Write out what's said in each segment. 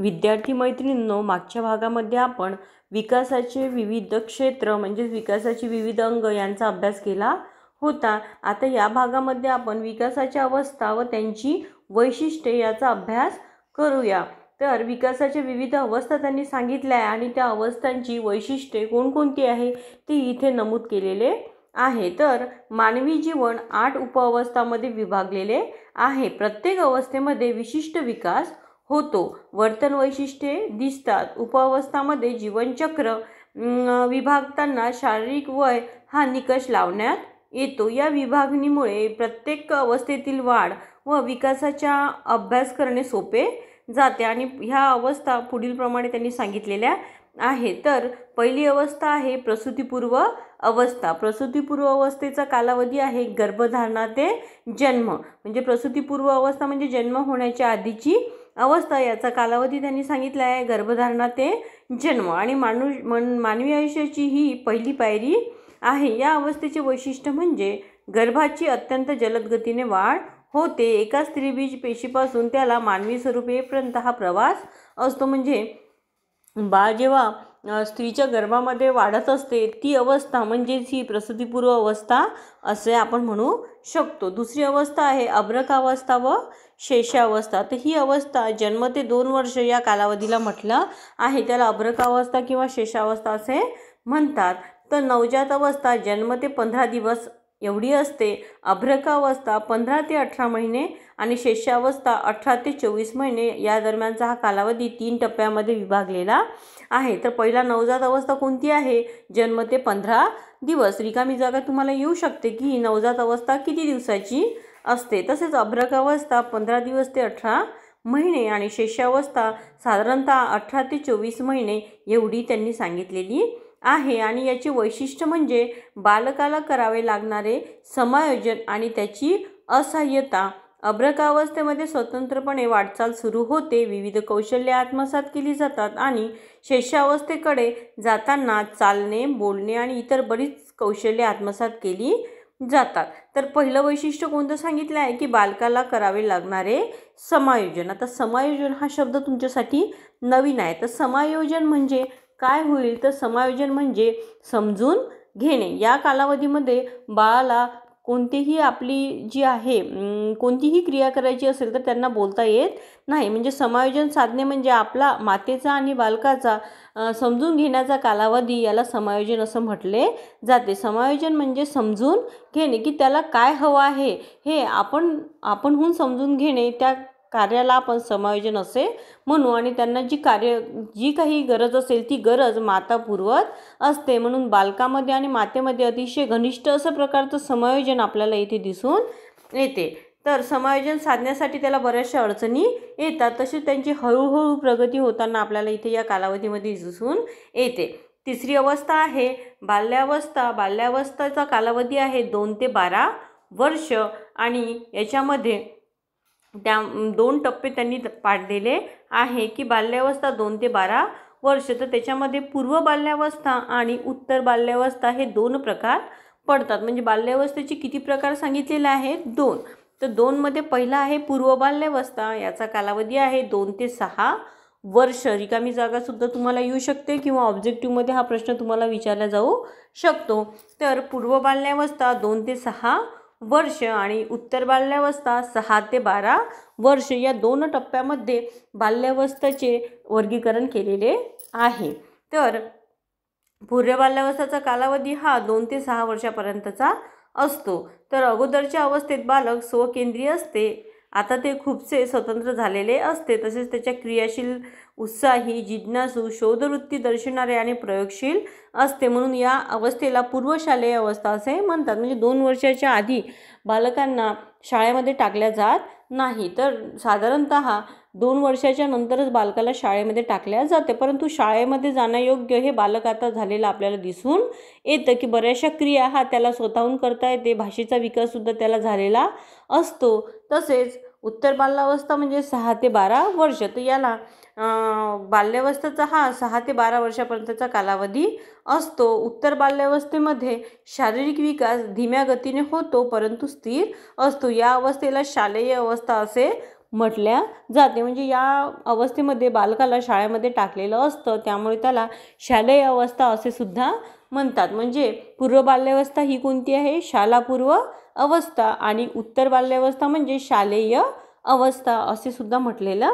विद्यार्थी मैत्रिणींनो मागच्या भागामध्ये आपण विकासाचे विविध क्षेत्र म्हणजेच विकासाची विविध अंग यांचा अभ्यास केला होता आता या भागामध्ये आपण विकासाच्या अवस्था व त्यांची वैशिष्ट्ये याचा अभ्यास करूया तर विकासाच्या विविध अवस्था त्यांनी सांगितल्या आहे आणि त्या अवस्थांची वैशिष्ट्ये कोणकोणती आहे ती इथे नमूद केलेले आहे तर मानवी जीवन आठ उपअवस्थामध्ये विभागलेले आहे प्रत्येक अवस्थेमध्ये विशिष्ट विकास होतो वर्तन वैशिष्ट्ये दिसतात उपावस्थामध्ये जीवनचक्र विभागताना शारीरिक वय हा निकष लावण्यात येतो या विभागणीमुळे प्रत्येक अवस्थेतील वाढ व विकासाचा अभ्यास करणे सोपे जाते आणि ह्या अवस्था पुढील प्रमाणे त्यांनी सांगितलेल्या आहे तर पहिली अवस्था आहे प्रसूतीपूर्व अवस्था प्रसूतीपूर्व अवस्थेचा कालावधी आहे गर्भधारणा ते जन्म म्हणजे प्रसूतीपूर्व अवस्था म्हणजे जन्म होण्याच्या आधीची अवस्था याचा कालावधी त्यांनी सांगितला आहे गर्भधारणा ते जन्म आणि माणूस मन मानवी आयुष्याची ही पहिली पायरी आहे या अवस्थेचे वैशिष्ट्य म्हणजे गर्भाची अत्यंत जलद गतीने वाढ होते एका स्त्रीबीज पेशीपासून त्याला मानवी स्वरूप येईपर्यंत हा प्रवास असतो म्हणजे बाळ जेव्हा स्त्रीच्या गर्भामध्ये वाढत असते ती अवस्था म्हणजेच ही प्रसूतीपूर्व अवस्था असे आपण म्हणू शकतो दुसरी अवस्था आहे अब्रक अवस्था व शेषावस्था तर ही अवस्था जन्म ते दोन वर्ष या कालावधीला म्हटलं आहे त्याला अभ्रकावस्था किंवा शेषावस्था असे म्हणतात तर नवजात अवस्था जन्म ते पंधरा दिवस एवढी असते अभ्रकावस्था पंधरा ते अठरा महिने आणि शेषावस्था अठरा ते चोवीस महिने या दरम्यानचा हा कालावधी तीन टप्प्यामध्ये विभागलेला आहे तर पहिला नवजात अवस्था कोणती आहे जन्म ते पंधरा दिवस रिकामी जागा तुम्हाला येऊ शकते की नवजात अवस्था किती दिवसाची असते तसेच अभ्रकावस्था पंधरा दिवस ते अठरा महिने आणि शेषावस्था साधारणतः अठरा ते चोवीस महिने एवढी त्यांनी सांगितलेली आहे आणि याचे वैशिष्ट्य म्हणजे बालकाला करावे लागणारे समायोजन आणि त्याची असहाय्यता अभ्रकावस्थेमध्ये स्वतंत्रपणे वाटचाल सुरू होते विविध कौशल्ये आत्मसात केली जातात आणि शेषावस्थेकडे जाताना चालणे बोलणे आणि इतर बरीच कौशल्ये आत्मसात केली जातात तर पहिलं वैशिष्ट्य कोणतं सांगितलं आहे की बालकाला करावे लागणारे समायोजन आता समायोजन हा शब्द तुमच्यासाठी नवीन आहे तर समायोजन म्हणजे काय होईल तर समायोजन म्हणजे समजून घेणे या कालावधीमध्ये बाळाला कोणतीही आपली जी आहे कोणतीही क्रिया करायची असेल तर त्यांना बोलता येत नाही म्हणजे समायोजन साधणे म्हणजे आपला मातेचा आणि बालकाचा समजून घेण्याचा कालावधी याला समायोजन असं म्हटले जाते समायोजन म्हणजे समजून घेणे की त्याला काय हवं आहे हे आपण आपणहून समजून घेणे त्या कार्याला आपण समायोजन असे म्हणू आणि त्यांना जी कार्य जी काही गरज असेल ती गरज माता पुरवत असते म्हणून बालकामध्ये आणि मातेमध्ये अतिशय घनिष्ठ असं प्रकारचं समायोजन आपल्याला इथे दिसून येते तर समायोजन साधण्यासाठी त्याला बऱ्याचशा अडचणी येतात तसेच त्यांची हळूहळू प्रगती होताना आपल्याला इथे या कालावधीमध्ये दिसून येते तिसरी अवस्था आहे बाल्यावस्था बाल्यावस्थेचा कालावधी आहे दोन ते बारा वर्ष आणि याच्यामध्ये त्या दोन टप्पे त्यांनी पाडलेले आहे की बाल्यावस्था दोन ते बारा वर्ष तर त्याच्यामध्ये पूर्व बाल्यावस्था आणि उत्तर बाल्यावस्था हे दोन प्रकार पडतात म्हणजे बाल्यावस्थेचे किती प्रकार सांगितलेले आहेत दोन तर दोनमध्ये पहिला आहे पूर्व बाल्यावस्था याचा कालावधी आहे दोन ते सहा वर्ष रिकामी जागासुद्धा तुम्हाला येऊ शकते किंवा ऑब्जेक्टिव्हमध्ये हा प्रश्न तुम्हाला विचारला जाऊ शकतो तर पूर्व बाल्यावस्था दोन ते सहा वर्ष आणि उत्तर बाल्यावस्था सहा ते बारा वर्ष या दोन टप्प्यामध्ये बाल्यावस्थेचे वर्गीकरण केलेले आहे तर पूर्व बाल्यावस्थाचा कालावधी हा दोन ते सहा वर्षापर्यंतचा असतो तर अगोदरच्या अवस्थेत बालक स्वकेंद्रीय असते आता ते खूपसे स्वतंत्र झालेले असते तसेच त्याच्या क्रियाशील उत्साही जिज्ञासू शोधवृत्ती दर्शणारे आणि प्रयोगशील असते म्हणून या अवस्थेला पूर्वशालेय अवस्था असे म्हणतात म्हणजे दोन वर्षाच्या आधी बालकांना शाळेमध्ये टाकल्या जात नाही तर साधारणत दोन वर्षाच्या नंतरच बालकाला शाळेमध्ये टाकल्या जाते परंतु शाळेमध्ये जाण्यायोग्य हे बालक आता झालेलं आपल्याला दिसून येतं की बऱ्याचशा क्रिया हा त्याला स्वतःहून करता येते भाषेचा विकाससुद्धा त्याला झालेला असतो तसेच उत्तर बाल्यावस्था म्हणजे सहा ते बारा वर्ष तर याला बाल्यावस्थेचा हा सहा ते बारा वर्षापर्यंतचा कालावधी असतो उत्तर बाल्यावस्थेमध्ये शारीरिक विकास धीम्या गतीने होतो परंतु स्थिर असतो या अवस्थेला शालेय अवस्था असे म्हटल्या जाते म्हणजे या अवस्थेमध्ये बालकाला शाळेमध्ये टाकलेलं असतं त्यामुळे त्याला शालेय अवस्था असे सुद्धा म्हणतात म्हणजे पूर्व बाल्यावस्था ही कोणती आहे शालापूर्व अवस्था आणि उत्तर बाल्यावस्था म्हणजे शालेय अवस्था असे सुद्धा म्हटलेलं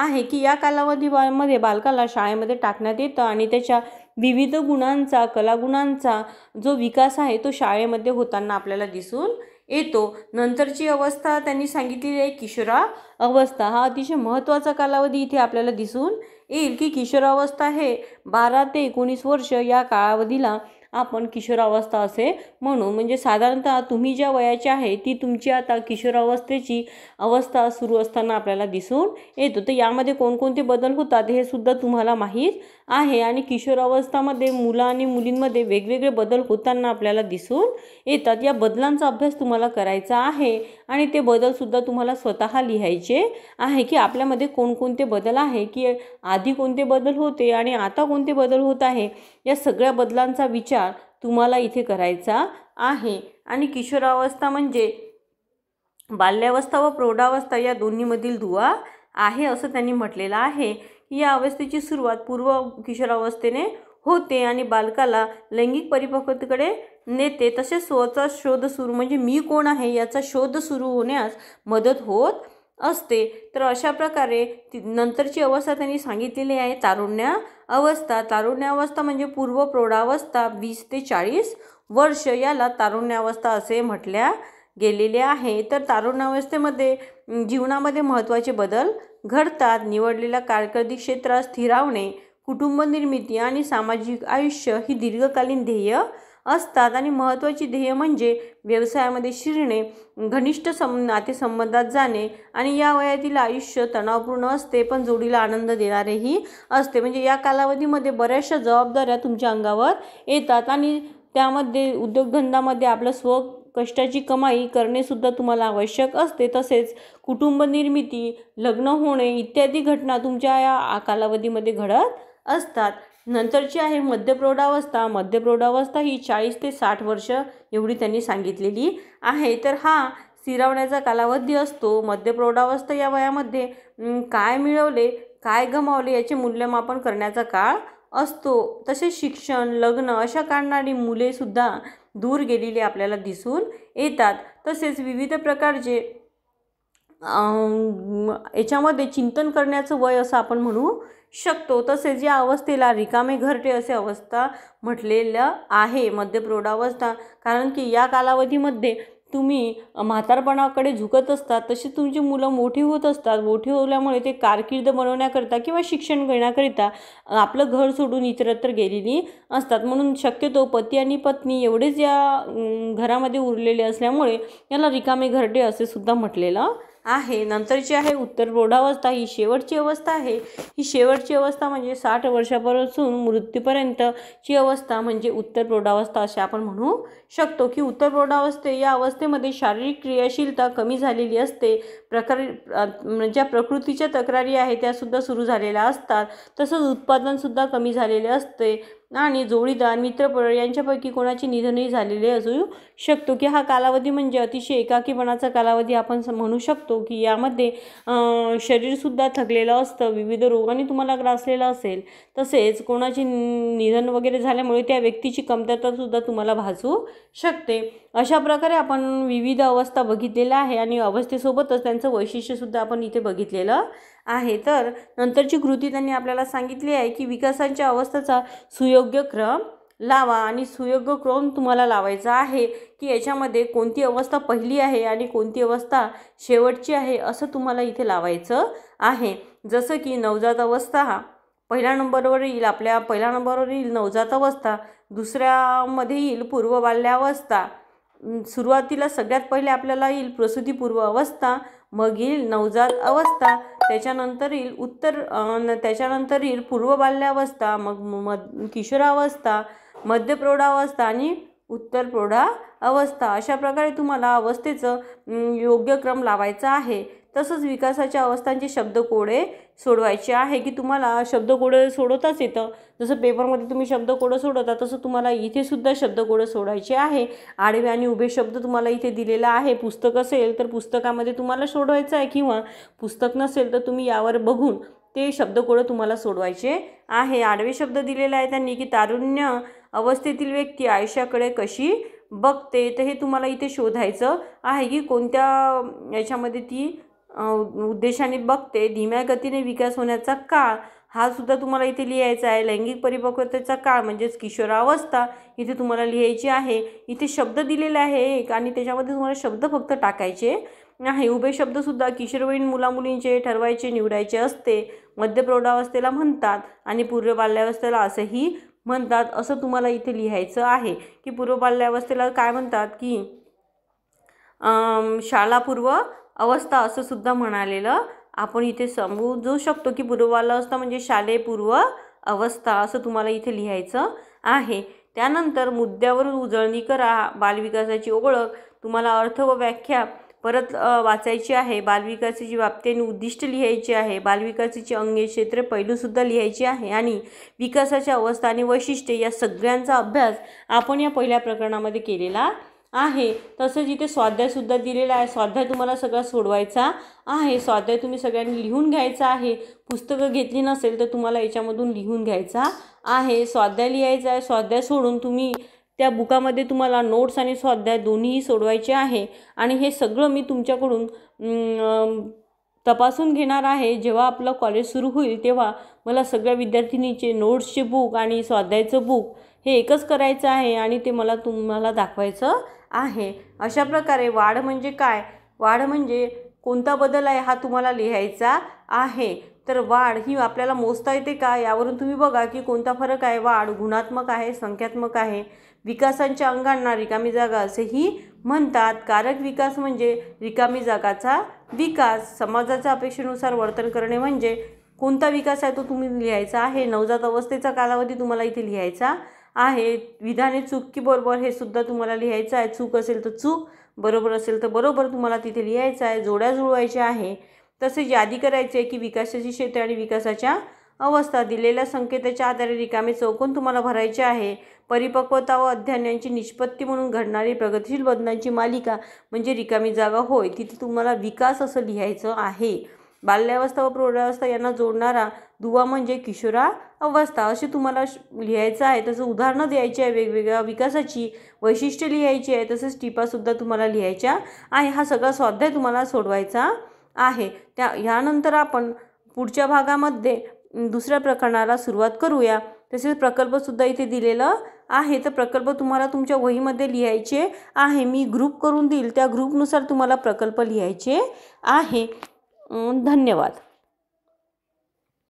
आहे की या कालावधीमध्ये बालकाला शाळेमध्ये टाकण्यात येतं आणि त्याच्या विविध गुणांचा कलागुणांचा जो विकास आहे तो शाळेमध्ये होताना आपल्याला दिसून येतो नंतरची अवस्था त्यांनी सांगितलेली आहे किशोरा अवस्था हा अतिशय महत्त्वाचा कालावधी इथे आपल्याला दिसून येईल की किशोरावस्था हे बारा ते एकोणीस वर्ष या कालावधीला आपण किशोरावस्था असे म्हणू म्हणजे साधारणतः तुम्ही ज्या वयाची आहे ती तुमची आता किशोरावस्थेची अवस्था सुरू असताना आपल्याला दिसून येतो तर यामध्ये कोणकोणते बदल होतात हे सुद्धा तुम्हाला माहीत आहे आणि किशोरावस्थामध्ये मुलं आणि मुलींमध्ये वेगवेगळे बदल होताना आपल्याला दिसून येतात या बदलांचा अभ्यास तुम्हाला करायचा आहे आणि ते बदलसुद्धा तुम्हाला स्वतः लिहायचे आहे की आपल्यामध्ये कोणकोणते बदल आहे की आधी कोणते बदल होते आणि आता कोणते बदल होत आहे या सगळ्या बदलांचा विचार तुम्हाला इथे करायचा आहे आणि किशोरावस्था म्हणजे बाल्यावस्था व प्रौढावस्था या दोन्हीमधील दुवा आहे असं त्यांनी म्हटलेलं आहे या अवस्थेची सुरुवात पूर्व किशोरावस्थेने होते आणि बालकाला लैंगिक परिपक्वतेकडे नेते तसेच स्वतः शोध सुरू म्हणजे मी कोण आहे याचा शोध सुरू होण्यास मदत होत असते तर अशा प्रकारे ती नंतरची अवस्था त्यांनी सांगितलेली आहे तारुण्या अवस्था तारुण्यावस्था म्हणजे पूर्व प्रौढावस्था वीस ते चाळीस वर्ष याला तारुण्यावस्था असे म्हटल्या गेलेले आहे तर तारुण्यावस्थेमध्ये जीवनामध्ये महत्त्वाचे बदल घडतात निवडलेल्या कारकिर्दी क्षेत्रात स्थिरावणे कुटुंब निर्मिती आणि सामाजिक आयुष्य ही दीर्घकालीन ध्येय असतात आणि महत्त्वाची ध्येय म्हणजे व्यवसायामध्ये शिरणे घनिष्ठ सम नातेसंबंधात जाणे आणि या वयातील आयुष्य तणावपूर्ण असते पण जोडीला आनंद देणारेही असते म्हणजे या कालावधीमध्ये बऱ्याचशा जबाबदाऱ्या तुमच्या अंगावर येतात आणि त्यामध्ये उद्योगधंदामध्ये आपलं स्व कष्टाची कमाई करणेसुद्धा तुम्हाला आवश्यक असते तसेच कुटुंब निर्मिती लग्न होणे इत्यादी घटना तुमच्या या कालावधीमध्ये घडत असतात नंतरची आहे मध्य मध्यप्रौढावस्था ही चाळीस ते साठ वर्ष एवढी त्यांनी सांगितलेली आहे तर हा स्थिरावण्याचा कालावधी असतो प्रौढावस्था या वयामध्ये काय मिळवले काय गमावले याचे मूल्यमापन करण्याचा काळ असतो तसेच शिक्षण लग्न अशा काढणारी मुलेसुद्धा दूर गेलेली आपल्याला दिसून येतात तसेच विविध प्रकारचे याच्यामध्ये चिंतन करण्याचं वय असं आपण म्हणू शकतो तसेच या अवस्थेला रिकामे घरटे असे अवस्था म्हटलेलं आहे मध्य प्रौढावस्था कारण की या कालावधीमध्ये तुम्ही म्हातारपणाकडे झुकत असतात तसे तुमची मुलं मोठी होत असतात मोठी होल्यामुळे ते कारकिर्द बनवण्याकरिता किंवा शिक्षण घेण्याकरिता आपलं घर सोडून इतरत्र गेलेली असतात म्हणून शक्यतो पती आणि पत्नी एवढेच या घरामध्ये उरलेले असल्यामुळे याला रिकामे घरटे असे सुद्धा म्हटलेलं आहे नंतरची आहे उत्तर प्रौढावस्था ही शेवटची अवस्था आहे ही शेवटची अवस्था म्हणजे साठ वर्षापासून मृत्यूपर्यंतची अवस्था म्हणजे उत्तर प्रौढावस्था असे आपण म्हणू शकतो की उत्तर प्रौढावस्थे या अवस्थेमध्ये शारीरिक क्रियाशीलता कमी झालेली असते प्रकार ज्या प्रकृतीच्या तक्रारी आहे त्यासुद्धा सुरू झालेल्या असतात तसंच उत्पादनसुद्धा कमी झालेले असते आणि जोडीदार मित्रपळ यांच्यापैकी कोणाचे निधनही झालेले असू शकतो की हा कालावधी म्हणजे अतिशय एकाकीपणाचा कालावधी आपण म्हणू शकतो की यामध्ये शरीरसुद्धा थकलेलं असतं विविध रोगांनी तुम्हाला ग्रासलेलं असेल तसेच कोणाचे निधन वगैरे झाल्यामुळे त्या व्यक्तीची कमतरतासुद्धा तुम्हाला भासू शकते अशा प्रकारे आपण विविध अवस्था बघितलेल्या आहे आणि अवस्थेसोबतच त्यांचं वैशिष्ट्यसुद्धा आपण इथे बघितलेलं आहे तर नंतरची कृती त्यांनी आपल्याला सांगितली आहे की विकासांच्या अवस्थेचा सुयोग्य क्रम लावा आणि सुयोग्य क्रम तुम्हाला लावायचा आहे की याच्यामध्ये कोणती अवस्था पहिली आहे आणि कोणती अवस्था शेवटची आहे असं तुम्हाला इथे लावायचं आहे जसं की नवजात अवस्था हा पहिल्या नंबरवर येईल आपल्या पहिल्या नंबरवर येईल नवजात अवस्था दुसऱ्यामध्ये येईल पूर्व बाल्यावस्था सुरुवातीला सगळ्यात पहिले आपल्याला येईल प्रसूतीपूर्व अवस्था मग येईल नवजात अवस्था त्याच्यानंतर येईल उत्तर त्याच्यानंतर येईल पूर्व बाल्यावस्था मग मध किशोरावस्था मध्य प्रौढावस्था आणि उत्तर प्रौढा अवस्था अशा प्रकारे तुम्हाला अवस्थेचं योग्य क्रम लावायचा आहे तसंच विकासाच्या अवस्थांचे शब्दकोडे सोडवायचे आहे की तुम्हाला शब्दकोडं सोडवताच येतं जसं पेपरमध्ये तुम्ही शब्दकोडं सोडवता तसं तुम्हाला इथेसुद्धा शब्दकोडं सोडायचे आहे आडवे आणि उभे शब्द तुम्हाला इथे दिलेला आहे पुस्तक असेल तर पुस्तकामध्ये तुम्हाला सोडवायचं आहे किंवा पुस्तक नसेल तर तुम्ही यावर बघून ते शब्दकोडं तुम्हाला सोडवायचे आहे आडवे शब्द दिलेला आहे त्यांनी की तारुण्य अवस्थेतील व्यक्ती आयुष्याकडे कशी बघते तर हे तुम्हाला इथे शोधायचं आहे की कोणत्या याच्यामध्ये ती उद्देशाने बघते धीम्या गतीने विकास होण्याचा काळ हा सुद्धा तुम्हाला इथे लिहायचा आहे लैंगिक परिपक्वतेचा काळ म्हणजेच किशोरावस्था इथे तुम्हाला लिहायची आहे इथे शब्द दिलेला आहे एक आणि त्याच्यामध्ये तुम्हाला शब्द फक्त टाकायचे आहे उभे शब्दसुद्धा किशोरवयीन मुलामुलींचे ठरवायचे निवडायचे असते मध्य प्रौढावस्थेला म्हणतात आणि पूर्व बाल्यावस्थेला असंही म्हणतात असं तुम्हाला इथे लिहायचं आहे की पूर्व बाल्यावस्थेला काय म्हणतात की शाळापूर्व अवस्था असं सुद्धा म्हणालेलं आपण इथे समजू शकतो की पूर्वबाल अवस्था म्हणजे शालेयपूर्व अवस्था असं तुम्हाला इथे लिहायचं आहे त्यानंतर मुद्द्यावर उजळणी करा बालविकासाची ओळख तुम्हाला अर्थ व व्याख्या परत वाचायची आहे बालविकासाची बाबती आणि उद्दिष्ट लिहायची आहे बालविकासाची अंगे क्षेत्रे पैलूसुद्धा लिहायची आहे आणि विकासाच्या अवस्था आणि वैशिष्ट्ये या सगळ्यांचा अभ्यास आपण या पहिल्या प्रकरणामध्ये केलेला आहे तसं इथे स्वाध्यायसुद्धा दिलेला आहे स्वाध्याय तुम्हाला सगळा सोडवायचा आहे स्वाध्याय तुम्ही सगळ्यांनी लिहून घ्यायचा आहे पुस्तकं घेतली नसेल तर तुम्हाला याच्यामधून लिहून घ्यायचा आहे स्वाध्याय लिहायचा आहे स्वाध्याय सोडून तुम्ही त्या बुकामध्ये तुम्हाला नोट्स आणि स्वाध्याय दोन्हीही सोडवायचे आहे आणि हे सगळं मी तुमच्याकडून तपासून घेणार आहे जेव्हा आपलं कॉलेज सुरू होईल तेव्हा मला सगळ्या विद्यार्थिनीचे नोट्सचे बुक आणि स्वाध्यायचं बुक हे एकच करायचं आहे आणि ते मला तुम्हाला दाखवायचं आहे अशा प्रकारे वाढ म्हणजे काय वाढ म्हणजे कोणता बदल आहे हा तुम्हाला लिहायचा आहे तर वाढ ही आपल्याला मोजता येते का यावरून तुम्ही बघा की कोणता फरक आहे वाढ गुणात्मक आहे संख्यात्मक आहे विकासांच्या अंगांना रिकामी जागा असेही म्हणतात कारक विकास म्हणजे रिकामी जागाचा विकास समाजाच्या अपेक्षेनुसार वर्तन करणे म्हणजे कोणता विकास आहे तो तुम्ही लिहायचा आहे नवजात अवस्थेचा कालावधी तुम्हाला इथे लिहायचा आहे विधाने चूक की बरोबर हे सुद्धा तुम्हाला लिहायचं आहे चूक असेल तर चूक बरोबर असेल तर बरोबर तुम्हाला तिथे लिहायचं आहे जोड्या जुळवायच्या आहे तसेच यादी करायची आहे की विकासाची क्षेत्र आणि विकासाच्या अवस्था दिलेल्या संकेताच्या आधारे रिकामे चौकोन तुम्हाला भरायचे आहे परिपक्वता व अध्ययनांची निष्पत्ती म्हणून घडणारी प्रगतीशील बदलांची मालिका म्हणजे रिकामी जागा होय तिथे तुम्हाला विकास असं लिहायचं आहे बाल्यावस्था व प्रौढावस्था यांना जोडणारा दुवा म्हणजे किशोरा अवस्था असे तुम्हाला लिहायचं आहे तसं उदाहरणं द्यायची आहे वेगवेगळ्या विकासाची वैशिष्ट्य लिहायची आहे तसेच टिपासुद्धा तुम्हाला लिहायच्या आहे हा सगळा स्वाध्याय तुम्हाला सोडवायचा आहे त्या ह्यानंतर आपण पुढच्या भागामध्ये दुसऱ्या प्रकरणाला सुरुवात करूया तसेच प्रकल्पसुद्धा इथे दिलेलं आहे तर प्रकल्प तुम्हाला तुमच्या वहीमध्ये लिहायचे आहे मी ग्रुप करून देईल त्या ग्रुपनुसार तुम्हाला प्रकल्प लिहायचे आहे धन्यवाद